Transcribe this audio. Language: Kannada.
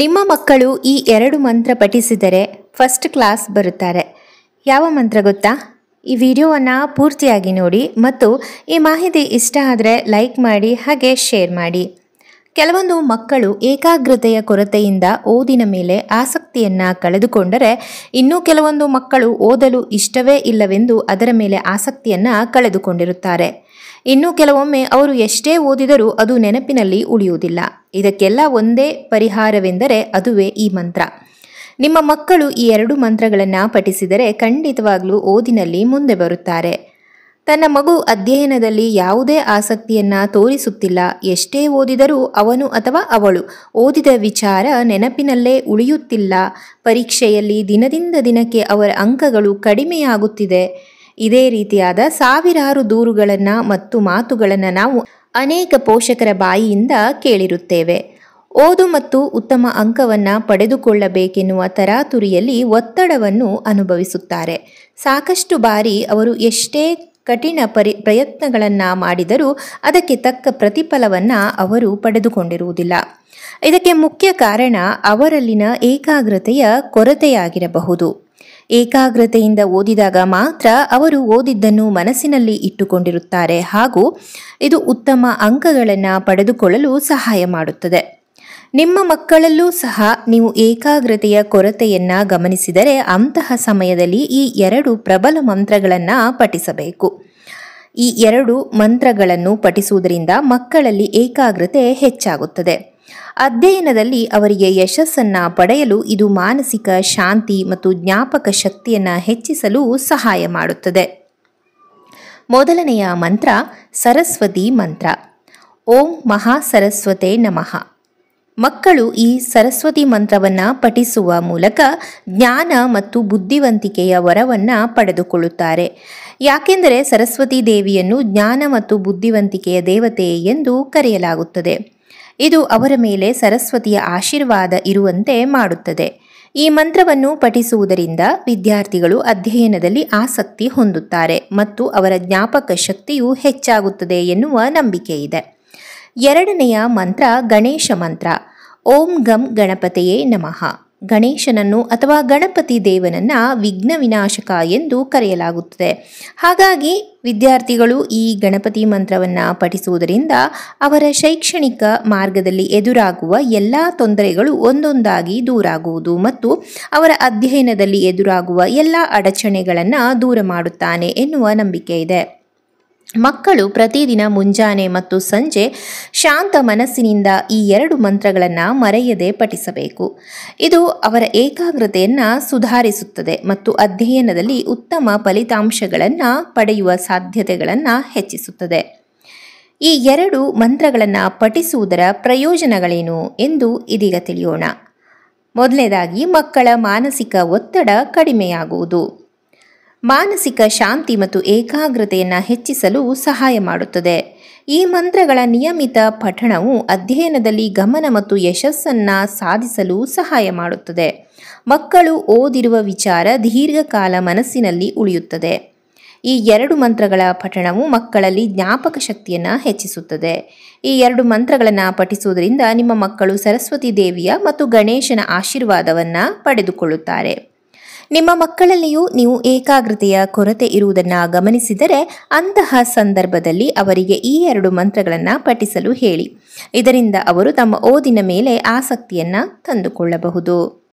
ನಿಮ್ಮ ಮಕ್ಕಳು ಈ ಎರಡು ಮಂತ್ರ ಪಠಿಸಿದರೆ ಫಸ್ಟ್ ಕ್ಲಾಸ್ ಬರುತ್ತಾರೆ ಯಾವ ಮಂತ್ರ ಗೊತ್ತಾ ಈ ವಿಡಿಯೋವನ್ನು ಪೂರ್ತಿಯಾಗಿ ನೋಡಿ ಮತ್ತು ಈ ಮಾಹಿತಿ ಇಷ್ಟ ಆದರೆ ಲೈಕ್ ಮಾಡಿ ಹಾಗೆ ಶೇರ್ ಮಾಡಿ ಕೆಲವೊಂದು ಮಕ್ಕಳು ಏಕಾಗ್ರತೆಯ ಕೊರತೆಯಿಂದ ಓದಿನ ಮೇಲೆ ಆಸಕ್ತಿಯನ್ನು ಕಳೆದುಕೊಂಡರೆ ಇನ್ನೂ ಕೆಲವೊಂದು ಮಕ್ಕಳು ಓದಲು ಇಷ್ಟವೇ ಇಲ್ಲವೆಂದು ಅದರ ಮೇಲೆ ಆಸಕ್ತಿಯನ್ನು ಕಳೆದುಕೊಂಡಿರುತ್ತಾರೆ ಇನ್ನು ಕೆಲವೊಮ್ಮೆ ಅವರು ಎಷ್ಟೇ ಓದಿದರೂ ಅದು ನೆನಪಿನಲ್ಲಿ ಉಳಿಯುವುದಿಲ್ಲ ಇದಕ್ಕೆಲ್ಲ ಒಂದೇ ಪರಿಹಾರವೆಂದರೆ ಅದುವೇ ಈ ಮಂತ್ರ ನಿಮ್ಮ ಮಕ್ಕಳು ಈ ಎರಡು ಮಂತ್ರಗಳನ್ನು ಪಠಿಸಿದರೆ ಖಂಡಿತವಾಗಲೂ ಓದಿನಲ್ಲಿ ಮುಂದೆ ಬರುತ್ತಾರೆ ತನ್ನ ಮಗು ಅಧ್ಯಯನದಲ್ಲಿ ಯಾವುದೇ ಆಸಕ್ತಿಯನ್ನ ತೋರಿಸುತ್ತಿಲ್ಲ ಎಷ್ಟೇ ಓದಿದರೂ ಅವನು ಅಥವಾ ಅವಳು ಓದಿದ ವಿಚಾರ ನೆನಪಿನಲ್ಲೇ ಉಳಿಯುತ್ತಿಲ್ಲ ಪರೀಕ್ಷೆಯಲ್ಲಿ ದಿನದಿಂದ ದಿನಕ್ಕೆ ಅವರ ಅಂಕಗಳು ಕಡಿಮೆಯಾಗುತ್ತಿದೆ ಇದೇ ರೀತಿಯಾದ ಸಾವಿರಾರು ದೂರುಗಳನ್ನು ಮತ್ತು ಮಾತುಗಳನ್ನು ನಾವು ಅನೇಕ ಪೋಷಕರ ಬಾಯಿಯಿಂದ ಕೇಳಿರುತ್ತೇವೆ ಓದು ಮತ್ತು ಉತ್ತಮ ಅಂಕವನ್ನು ಪಡೆದುಕೊಳ್ಳಬೇಕೆನ್ನುವ ತರಾತುರಿಯಲ್ಲಿ ಒತ್ತಡವನ್ನು ಅನುಭವಿಸುತ್ತಾರೆ ಸಾಕಷ್ಟು ಬಾರಿ ಅವರು ಎಷ್ಟೇ ಕಠಿಣ ಪರಿ ಪ್ರಯತ್ನಗಳನ್ನು ಮಾಡಿದರೂ ಅದಕ್ಕೆ ತಕ್ಕ ಪ್ರತಿಫಲವನ್ನು ಅವರು ಪಡೆದುಕೊಂಡಿರುವುದಿಲ್ಲ ಇದಕ್ಕೆ ಮುಖ್ಯ ಕಾರಣ ಅವರಲ್ಲಿನ ಏಕಾಗ್ರತೆಯ ಕೊರತೆಯಾಗಿರಬಹುದು ಏಕಾಗ್ರತೆಯಿಂದ ಓದಿದಾಗ ಮಾತ್ರ ಅವರು ಓದಿದ್ದನ್ನು ಮನಸ್ಸಿನಲ್ಲಿ ಇಟ್ಟುಕೊಂಡಿರುತ್ತಾರೆ ಹಾಗೂ ಇದು ಉತ್ತಮ ಅಂಕಗಳನ್ನು ಪಡೆದುಕೊಳ್ಳಲು ಸಹಾಯ ಮಾಡುತ್ತದೆ ನಿಮ್ಮ ಮಕ್ಕಳಲ್ಲೂ ಸಹ ನೀವು ಏಕಾಗ್ರತೆಯ ಕೊರತೆಯನ್ನ ಗಮನಿಸಿದರೆ ಅಂತಹ ಸಮಯದಲ್ಲಿ ಈ ಎರಡು ಪ್ರಬಲ ಮಂತ್ರಗಳನ್ನು ಪಠಿಸಬೇಕು ಈ ಎರಡು ಮಂತ್ರಗಳನ್ನು ಪಠಿಸುವುದರಿಂದ ಮಕ್ಕಳಲ್ಲಿ ಏಕಾಗ್ರತೆ ಹೆಚ್ಚಾಗುತ್ತದೆ ಅಧ್ಯಯನದಲ್ಲಿ ಅವರಿಗೆ ಯಶಸ್ಸನ್ನು ಪಡೆಯಲು ಇದು ಮಾನಸಿಕ ಶಾಂತಿ ಮತ್ತು ಜ್ಞಾಪಕ ಶಕ್ತಿಯನ್ನು ಹೆಚ್ಚಿಸಲು ಸಹಾಯ ಮಾಡುತ್ತದೆ ಮೊದಲನೆಯ ಮಂತ್ರ ಸರಸ್ವತಿ ಮಂತ್ರ ಓಂ ಮಹಾ ಸರಸ್ವತೆ ನಮಃ ಮಕ್ಕಳು ಈ ಸರಸ್ವತಿ ಮಂತ್ರವನ್ನು ಪಠಿಸುವ ಮೂಲಕ ಜ್ಞಾನ ಮತ್ತು ಬುದ್ಧಿವಂತಿಕೆಯ ವರವನ್ನು ಪಡೆದುಕೊಳ್ಳುತ್ತಾರೆ ಯಾಕೆಂದರೆ ಸರಸ್ವತಿ ದೇವಿಯನ್ನು ಜ್ಞಾನ ಮತ್ತು ಬುದ್ಧಿವಂತಿಕೆಯ ದೇವತೆ ಎಂದು ಕರೆಯಲಾಗುತ್ತದೆ ಇದು ಅವರ ಮೇಲೆ ಸರಸ್ವತಿಯ ಆಶೀರ್ವಾದ ಇರುವಂತೆ ಮಾಡುತ್ತದೆ ಈ ಮಂತ್ರವನ್ನು ಪಠಿಸುವುದರಿಂದ ವಿದ್ಯಾರ್ಥಿಗಳು ಅಧ್ಯಯನದಲ್ಲಿ ಆಸಕ್ತಿ ಹೊಂದುತ್ತಾರೆ ಮತ್ತು ಅವರ ಜ್ಞಾಪಕ ಶಕ್ತಿಯು ಹೆಚ್ಚಾಗುತ್ತದೆ ಎನ್ನುವ ನಂಬಿಕೆ ಇದೆ ಎರಡನೆಯ ಮಂತ್ರ ಗಣೇಶ ಮಂತ್ರ ಓಂ ಗಂ ಗಣಪತಿಯೇ ನಮಃ ಗಣೇಶನನ್ನು ಅಥವಾ ಗಣಪತಿ ದೇವನನ್ನು ವಿಘ್ನ ವಿನಾಶಕ ಎಂದು ಕರೆಯಲಾಗುತ್ತದೆ ಹಾಗಾಗಿ ವಿದ್ಯಾರ್ಥಿಗಳು ಈ ಗಣಪತಿ ಮಂತ್ರವನ್ನು ಪಠಿಸುವುದರಿಂದ ಅವರ ಶೈಕ್ಷಣಿಕ ಮಾರ್ಗದಲ್ಲಿ ಎದುರಾಗುವ ಎಲ್ಲ ತೊಂದರೆಗಳು ಒಂದೊಂದಾಗಿ ದೂರಾಗುವುದು ಮತ್ತು ಅವರ ಅಧ್ಯಯನದಲ್ಲಿ ಎದುರಾಗುವ ಎಲ್ಲ ಅಡಚಣೆಗಳನ್ನು ದೂರ ಮಾಡುತ್ತಾನೆ ಎನ್ನುವ ನಂಬಿಕೆ ಇದೆ ಮಕ್ಕಳು ಪ್ರತಿದಿನ ಮುಂಜಾನೆ ಮತ್ತು ಸಂಜೆ ಶಾಂತ ಮನಸ್ಸಿನಿಂದ ಈ ಎರಡು ಮಂತ್ರಗಳನ್ನು ಮರೆಯದೆ ಪಠಿಸಬೇಕು ಇದು ಅವರ ಏಕಾಗ್ರತೆಯನ್ನು ಸುಧಾರಿಸುತ್ತದೆ ಮತ್ತು ಅಧ್ಯಯನದಲ್ಲಿ ಉತ್ತಮ ಫಲಿತಾಂಶಗಳನ್ನು ಪಡೆಯುವ ಸಾಧ್ಯತೆಗಳನ್ನು ಹೆಚ್ಚಿಸುತ್ತದೆ ಈ ಎರಡು ಮಂತ್ರಗಳನ್ನು ಪಠಿಸುವುದರ ಪ್ರಯೋಜನಗಳೇನು ಎಂದು ಇದೀಗ ತಿಳಿಯೋಣ ಮೊದಲನೇದಾಗಿ ಮಕ್ಕಳ ಮಾನಸಿಕ ಒತ್ತಡ ಕಡಿಮೆಯಾಗುವುದು ಮಾನಸಿಕ ಶಾಂತಿ ಮತ್ತು ಏಕಾಗ್ರತೆಯನ್ನು ಹೆಚ್ಚಿಸಲು ಸಹಾಯ ಮಾಡುತ್ತದೆ ಈ ಮಂತ್ರಗಳ ನಿಯಮಿತ ಪಠಣವು ಅಧ್ಯಯನದಲ್ಲಿ ಗಮನ ಮತ್ತು ಯಶಸ್ಸನ್ನು ಸಾಧಿಸಲು ಸಹಾಯ ಮಾಡುತ್ತದೆ ಮಕ್ಕಳು ಓದಿರುವ ವಿಚಾರ ದೀರ್ಘಕಾಲ ಮನಸ್ಸಿನಲ್ಲಿ ಉಳಿಯುತ್ತದೆ ಈ ಎರಡು ಮಂತ್ರಗಳ ಪಠಣವು ಮಕ್ಕಳಲ್ಲಿ ಜ್ಞಾಪಕ ಶಕ್ತಿಯನ್ನು ಹೆಚ್ಚಿಸುತ್ತದೆ ಈ ಎರಡು ಮಂತ್ರಗಳನ್ನು ಪಠಿಸುವುದರಿಂದ ನಿಮ್ಮ ಮಕ್ಕಳು ಸರಸ್ವತಿ ದೇವಿಯ ಮತ್ತು ಗಣೇಶನ ಆಶೀರ್ವಾದವನ್ನು ಪಡೆದುಕೊಳ್ಳುತ್ತಾರೆ ನಿಮ್ಮ ಮಕ್ಕಳಲ್ಲಿಯೂ ನೀವು ಏಕಾಗ್ರತೆಯ ಕೊರತೆ ಇರುವುದನ್ನು ಗಮನಿಸಿದರೆ ಅಂತಹ ಸಂದರ್ಭದಲ್ಲಿ ಅವರಿಗೆ ಈ ಎರಡು ಮಂತ್ರಗಳನ್ನು ಪಠಿಸಲು ಹೇಳಿ ಇದರಿಂದ ಅವರು ತಮ್ಮ ಓದಿನ ಮೇಲೆ ಆಸಕ್ತಿಯನ್ನು ತಂದುಕೊಳ್ಳಬಹುದು